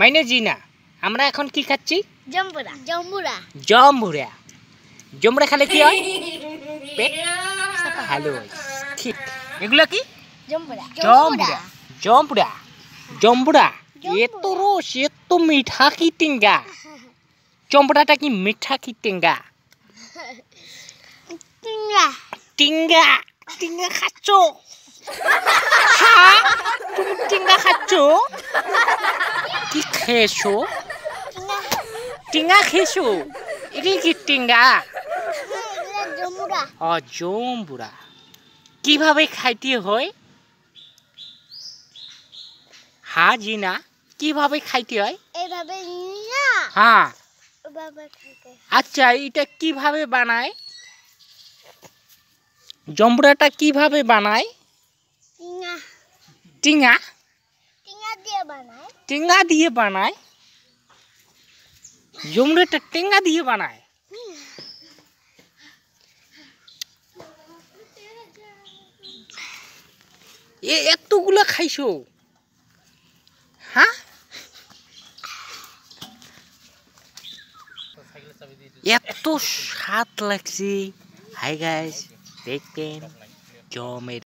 মাইনে জিনা আমরা এখন কি খাচ্ছি জম্বুরা জম্বুরা জম্বুরা জম্বুরা খেলে কি হয় পেট ভালো হয় ঠিক এগুলো কি জম্বুরা জম্বুরা জম্বুরা জম্বুরা মিঠা কি কি মিঠা কি টেঙ্গা টিঙ্গা টিঙ্গা খাচ্ছ টিঙ্গা খাচ্ছ হ্যাঁ? খেয়েছো টিঙ্গা খেয়েছো এগুলি কি টিঙ্গা ও জম্বুরা কিভাবে খাইতে হয় হা জি কিভাবে খাইতে হয় হ্যাঁ, হ্যাঁ। আচ্ছা এটা কিভাবে বানায় জম্বুরাটা কিভাবে বানায় টিঙা टेंगा दिए बनाए जमरे टेंगा दिए बनाए ये एक तो गुला खाई शो हाँ एक तो शात लग हाय गाइस देखते हैं जो मेरे